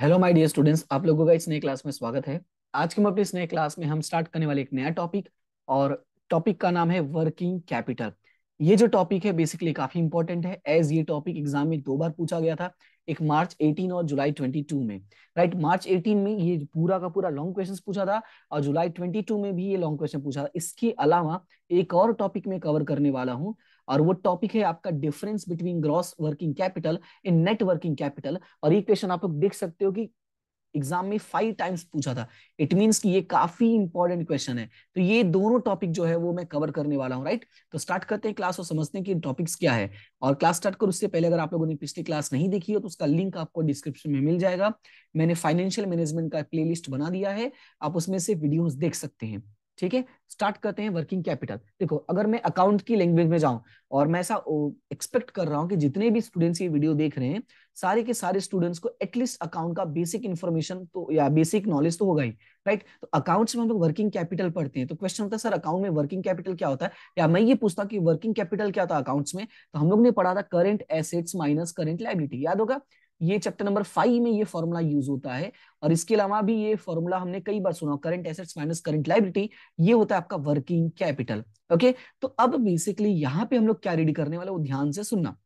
Hello my dear students आप लोगों का इस नए क्लास में स्वागत है आज के हम अपने इस नए क्लास में हम स्टार्ट करने वाले एक नया टॉपिक और टॉपिक का नाम है वर्किंग कैपिटल ये जो टॉपिक है बेसिकली काफी इंपॉर्टेंट है एज ये टॉपिक एग्जाम में दो बार पूछा गया था एक मार्च 18 और जुलाई 22 में राइट मार्च 18 में ये पूरा का पूरा लॉन्ग क्वेश्चन पूछा था और जुलाई 22 में भी ये लॉन्ग क्वेश्चन पूछा था इसके अलावा एक और टॉपिक में कवर करने वाला हूँ और वो टॉपिक है आपका difference between gross working capital and net working capital और ये क्वेश्चन आप लोग देख सकते हो कि एग्जाम में फाइव टाइम्स पूछा था इट मींस कि ये काफी इंपॉर्टेंट क्वेश्चन है तो ये दोनों टॉपिक जो है वो मैं कवर करने वाला हूँ राइट तो स्टार्ट करते हैं क्लास और समझते हैं कि टॉपिक्स क्या है और क्लास स्टार्ट कर उससे पहले अगर आप लोगों ने पिछली क्लास नहीं देखी हो तो उसका लिंक आपको डिस्क्रिप्शन में मिल जाएगा मैंने फाइनेंशियल मैनेजमेंट का प्ले बना दिया है आप उसमें से वीडियोज देख सकते हैं ठीक है स्टार्ट करते हैं वर्किंग कैपिटल देखो अगर मैं अकाउंट की लैंग्वेज में जाऊं और मैं ऐसा एक्सपेक्ट कर रहा हूं कि जितने भी स्टूडेंट्स ये वीडियो देख रहे हैं सारे के सारे स्टूडेंट्स को एटलीस्ट अकाउंट का बेसिक इन्फॉर्मेशन तो या बेसिक नॉलेज तो होगा ही राइट तो अकाउंट्स में हम लोग वर्किंग कैपिटल पढ़ते हैं तो क्वेश्चन होता है सर अकाउंट में वर्किंग कैपिटल क्या होता है या मैं ये पूछता कि वर्किंग कैपिटल क्या है अकाउंट्स में तो हम लोग ने पढ़ा था current assets minus current liability याद होगा ये चैप्टर नंबर फाइव में ये फॉर्मूला यूज होता है और इसके अलावा भी ये फॉर्मूला हमने कई बार सुना current assets minus current liability ये होता है आपका वर्किंग कैपिटल ओके तो अब बेसिकली यहाँ पे हम लोग क्या रीड करने वाले वो ध्यान से सुनना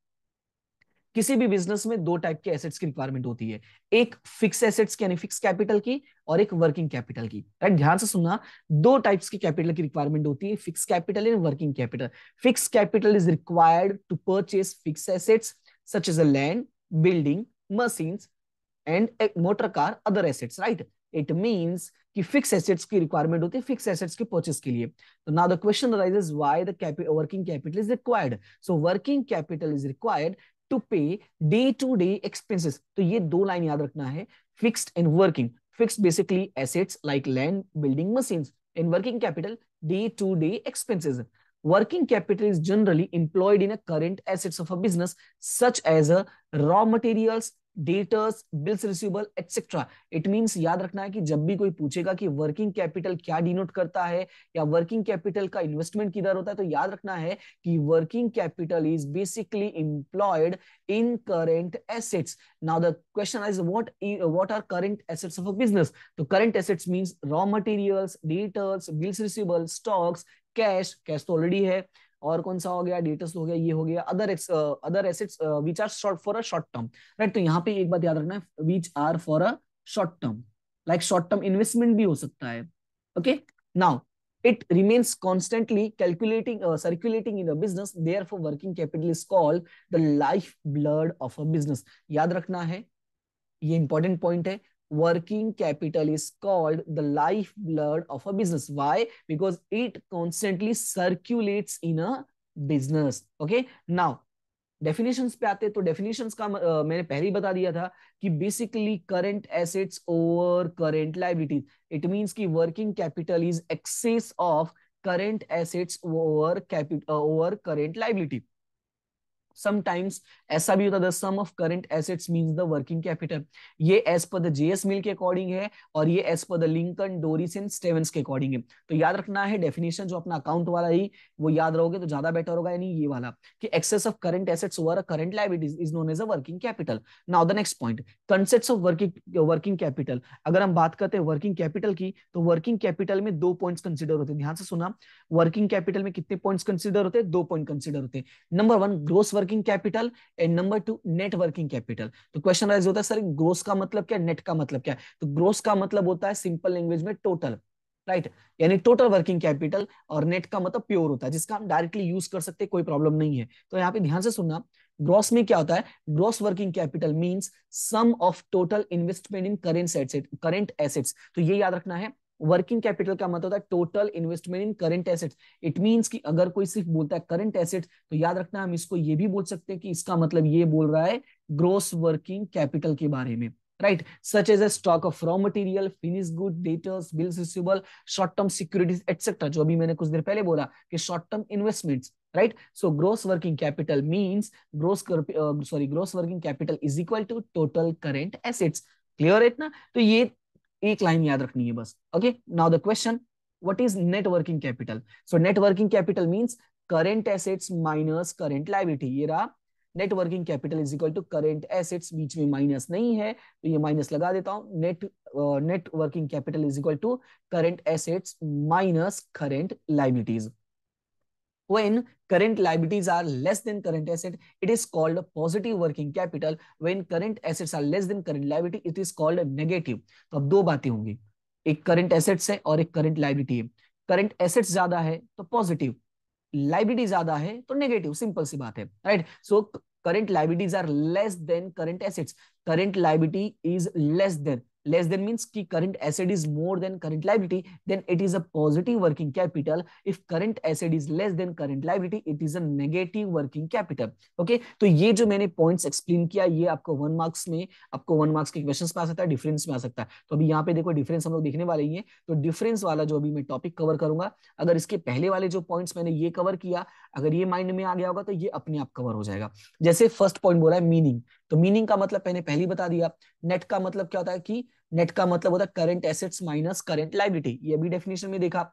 किसी भी बिजनेस में दो टाइप के एसेट्स की रिक्वायरमेंट होती है एक फिक्स एसेट्स की यानी फिक्स कैपिटल की और एक वर्किंग कैपिटल की राइट ध्यान से सुनना दो टाइप्स की कैपिटल की रिक्वायरमेंट होती है fix capital and working capital fix capital is required to purchase fix assets such as a land building machines and motor car other assets right it means कि fix assets की requirement होती है fix assets के purchase के लिए तो now the question raises why the working capital is required so working capital is required to pay day to day expenses तो ये दो लाइन याद रखना है fixed and working fixed basically assets like land building machines and working capital day to day expenses working capital is generally employed in a current assets of a business such as a uh, raw materials debtors bills receivable etcetera it means याद रखना है कि जब भी कोई पूछेगा कि working capital क्या डिनोट करता है या वर्किंग कैपिटल का इन्वेस्टमेंट किधर होता है तो याद रखना है कि working capital is basically employed in current assets now the question is what what are current assets of a business तो current assets means raw material debtors bills receivable stocks cash cash तो already है और कौन सा हो गया डेटस हो गया ये हो गया other other assets which are short for a short term right तो यहाँ पे एक बात याद रखना है which are for a short term like short term investment भी हो सकता है okay now it remains constantly calculating circulating in business therefore working capital is call the life blood of a business याद रखना है ये important point है working capital is called the life blood of a business why because it constantly circulates in a business okay now definitions पे आते हैं तो definitions का uh, मैंने पहले ही बता दिया था कि basically current assets over current liabilities it mean की working capital is excess of current assets over capital over current liability sometimes ऐसा भी होता है sum of current assets means the working capital ये as per the J S Mill के according है और ये as per the Lincoln Doris and Stevens के अकॉर्डिंग है तो याद रखना है डेफिनेशन जो अपना अकाउंट वाला ही वो याद रहोगे तो ज्यादा बेटर होगा यानी ये वाला कि excess of current assets over a current liabilities is known as a working capital now the next point concept of working working capital अगर हम बात करते हैं वर्किंग कैपिटल की तो वर्किंग कैपिटल में दो पॉइंट्स कंसिडर होते हैं ध्यान से सुना वर्किंग कैपिटल में कितने पॉइंट्स कंसिडर होते हैं दो पॉइंट कंसिडर होते हैं number one gross working capital and number two net working capital तो क्वेश्चन राइज होता है सर ग्रोस का मतलब क्या नेट का मतलब क्या तो ग्रोस का मतलब होता है सिंपल लैंग्वेज में टोटल राइट right? यानी टोटल वर्किंग कैपिटल और नेट का मतलब प्योर होता है जिसका हम डायरेक्टली यूज कर सकते कोई प्रॉब्लम नहीं है तो यहाँ पे ध्यान से सुनना ग्रॉस में क्या होता है gross working capital means sum of total investment in current assets current assets तो ये याद रखना है वर्किंग कैपिटल का मतलब है total investment in current assets it means कि अगर कोई सिर्फ बोलता है करंट एसेट्स तो याद रखना हम इसको ये भी बोल सकते हैं कि इसका मतलब ये बोल रहा है ग्रोस वर्किंग कैपिटल के बारे में right such as a stock of raw material finish good debtors bills receivable short term securities etcetera जो अभी मैंने कुछ देर पहले बोला कि short term investments right so gross working capital means gross sorry gross working capital is equal to total current assets clear है ना तो ये एक लाइन याद रखनी है बस okay now the question what is net working capital so net working capital means current assets minus current liability ये रहा net working capital is equal to current assets बीच में माइनस नहीं है तो ये माइनस लगा देता हूं net net working capital is equal to current assets minus current liabilities when current liabilities are less than current asset it is called a positive working capital when current assets are less than current liability it is called a negative to ab do baatein hongi ek current assets hai aur ek current liability hai current assets zyada hai to positive liability zyada hai to negative simple si baat hai right so current liabilities are less than current assets current liability is less than less than means ki current asset is more than current liability then it is a positive working capital if current asset is less than current liability it is a negative working capital okay तो ये जो मैंने points explain किया ये आपको one marks में आपको one marks के questions में आ सकता है difference में आ सकता है तो अभी यहाँ पे देखो difference हम लोग देखने वाले ही हैं तो difference वाला जो अभी मैं topic cover करूंगा अगर इसके पहले वाले जो points मैंने ये cover किया अगर ये mind में आ गया होगा तो ये अपने आप cover हो जाएगा जैसे first point बोला है meaning तो मीनिंग का मतलब मैंने पहले बता दिया नेट का मतलब क्या होता है कि नेट का मतलब होता है current assets minus current liability ये भी डेफिनेशन में देखा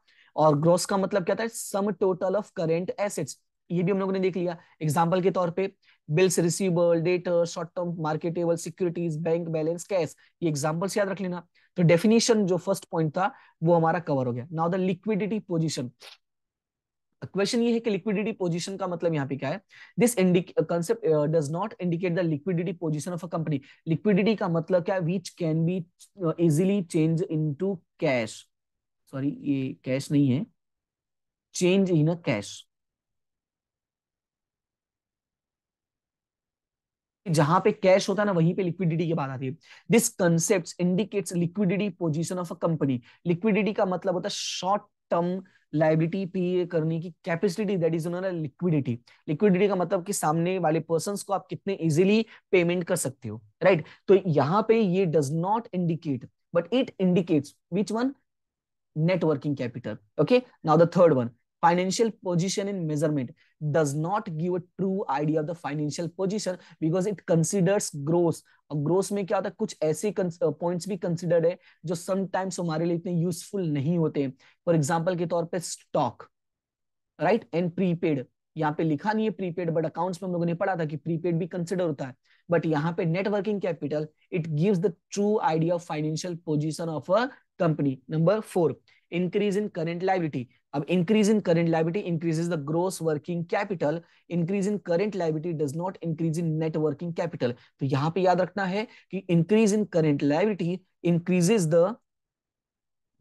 और ग्रोस का मतलब क्या होता है sum total of current assets ये भी हम लोगों ने देख लिया एग्जाम्पल के तौर पे bills receivable debtor short term marketable securities bank balance cash ये एग्जाम्पल्स याद रख लेना तो डेफिनेशन जो फर्स्ट पॉइंट था वो हमारा कवर हो गया now the liquidity position question ये है कि लिक्विडिटी पोजीशन का मतलब यहाँ पे क्या है this concept does not indicate the liquidity position of a company liquidity का मतलब क्या है which can be easily change into cash sorry ये कैश नहीं है चेंज इन अ कैश जहां पे कैश होता है ना वहीं पे लिक्विडिटी की बात आती है this concept indicates liquidity position of a company liquidity का मतलब होता है शॉर्ट टर्म लाइबिलिटी पे करने की capacity that is liquidity liquidity का मतलब कि सामने वाले पर्सन को आप कितने इजिली पेमेंट कर सकते हो राइट right? तो यहाँ पे ये does not indicate but it indicates which one net working capital okay now the third one financial position in measurement does not give a true idea of the financial position because it considers gross gross में क्या होता है कुछ ऐसे points भी considered है जो sometimes हमारे लिए इतने यूजफुल नहीं होते फॉर एग्जाम्पल के तौर पे स्टॉक राइट एंड प्रीपेड यहाँ पे लिखा नहीं है प्रीपेड बट अकाउंट्स में हम लोगों ने पढ़ा था कि प्रीपेड भी कंसिडर होता है बट यहाँ पे networking capital it gives the true idea of financial position of a company number four increase in current liability अब increase in current liability increase is the gross working capital increase in current liability does not increase in net working capital तो यहां पे याद रखना है कि increase in current liability is the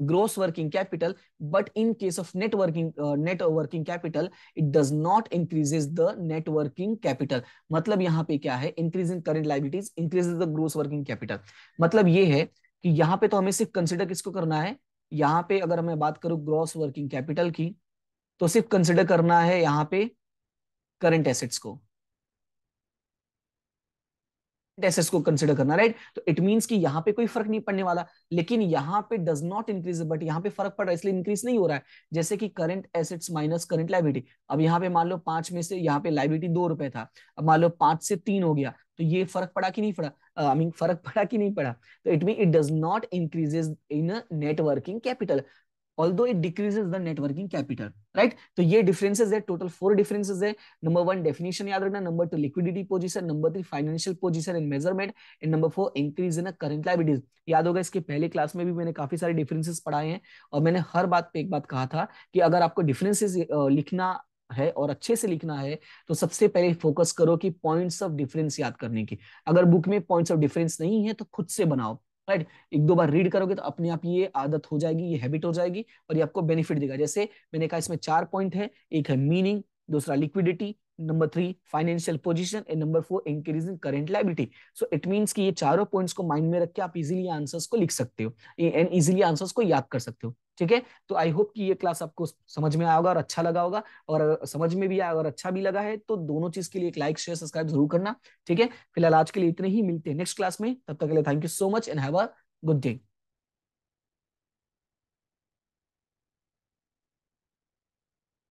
gross working capital but in case of networking net working capital it does not increase is the networking capital मतलब यहां पे क्या है increase in current liabilities increase is the gross working capital मतलब ये है कि यहाँ पे तो हमें सिर्फ कंसिडर किसको करना है यहाँ पे अगर मैं बात करूँ ग्रॉस वर्किंग कैपिटल की तो सिर्फ कंसिडर करना है यहाँ पे करंट एसेट्स को एसेट्स को कंसिडर करना राइट तो इट मीन की यहाँ पे कोई फर्क नहीं पड़ने वाला लेकिन यहाँ पे डज नॉट इंक्रीज बट यहाँ पे फर्क पड़ रहा है इसलिए इंक्रीज नहीं हो रहा है जैसे कि current assets minus current liability अब यहाँ पे मान लो पांच में से यहाँ पे लाइबिलिटी दो रुपए था अब मान लो पांच से तीन हो गया तो ये फर्क पड़ा कि नहीं पड़ा आई मीन फर्क पड़ा कि नहीं पड़ा तो it mean it does not increases in networking capital although it decreases the net working capital right तो ये differences है total four differences है number one definition याद रखना number two liquidity position number three financial position and measurement and number four increase in current liabilities याद होगा इसके पहले क्लास में भी मैंने काफी सारे differences पढ़ाए हैं और मैंने हर बात पे एक बात कहा था कि अगर आपको differences लिखना है और अच्छे से लिखना है तो सबसे पहले फोकस करो कि पॉइंट्स ऑफ डिफरेंस याद करने की अगर बुक में पॉइंट्स ऑफ डिफरेंस नहीं है तो खुद से बनाओ राइट एक दो बार रीड करोगे तो अपने आप ये आदत हो जाएगी ये हैबिट हो जाएगी और ये आपको बेनिफिट देगा जैसे मैंने कहा इसमें चार पॉइंट है एक है मीनिंग दूसरा liquidity number three financial position and number four increase in current liability so it mean कि ये चारों पॉइंट्स को माइंड में रख के आप इजिली आंसर्स को लिख सकते हो एंड इजिली आंसर्स को याद कर सकते हो ठीक है तो आई होप कि ये क्लास आपको समझ में आएगा और अच्छा लगा होगा और समझ में भी आया और अच्छा भी लगा है तो दोनों चीज के लिए एक लाइक शेयर सब्सक्राइब जरूर करना ठीक है फिलहाल आज के लिए इतने ही मिलते हैं नेक्स्ट क्लास में तब तक के लिए thank you so much and have a good day